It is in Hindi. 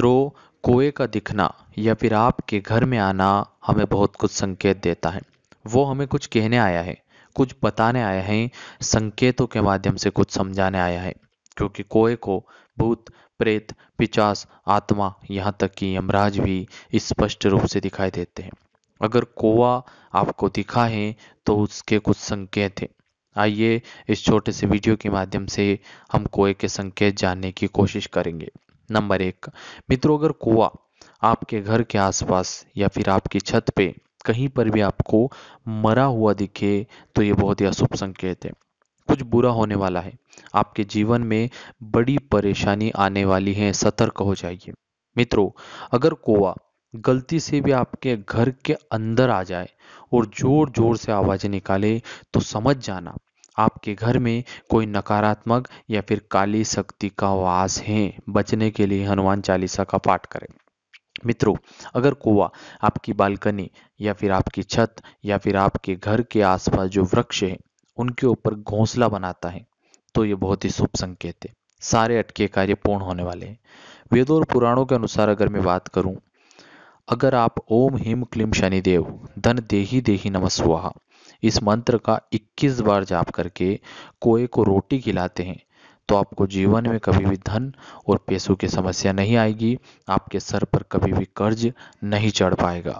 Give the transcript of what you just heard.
मित्रों कुएं का दिखना या फिर आपके घर में आना हमें बहुत कुछ संकेत देता है वो हमें कुछ कहने आया है कुछ बताने आया है संकेतों के माध्यम से कुछ समझाने आया है क्योंकि कोए को भूत प्रेत पिचास आत्मा यहाँ तक कि यमराज भी स्पष्ट रूप से दिखाई देते हैं अगर कोआ आपको दिखा है तो उसके कुछ संकेत हैं आइए इस छोटे से वीडियो के माध्यम से हम कोए के संकेत जानने की कोशिश करेंगे नंबर एक मित्रों अगर कुआ आपके घर के आसपास या फिर आपकी छत पे कहीं पर भी आपको मरा हुआ दिखे तो ये बहुत ही अशुभ संकेत है कुछ बुरा होने वाला है आपके जीवन में बड़ी परेशानी आने वाली है सतर्क हो जाइए मित्रों अगर कुआ गलती से भी आपके घर के अंदर आ जाए और जोर जोर से आवाज़ें निकाले तो समझ जाना आपके घर में कोई नकारात्मक या फिर काली शक्ति का वास है बचने के लिए हनुमान चालीसा का पाठ करें मित्रों अगर कुआ आपकी बालकनी या फिर आपकी छत या फिर आपके घर के आसपास जो वृक्ष हैं उनके ऊपर घोंसला बनाता है तो ये बहुत ही शुभ संकेत है सारे अटके कार्य पूर्ण होने वाले हैं वेदों और पुराणों के अनुसार अगर मैं बात करूं अगर आप ओम हिम क्लीम शनिदेव धन देही देही नमस्वाहा इस मंत्र का 21 बार जाप करके कोए को रोटी खिलाते हैं तो आपको जीवन में कभी भी धन और पैसों की समस्या नहीं आएगी आपके सर पर कभी भी कर्ज नहीं चढ़ पाएगा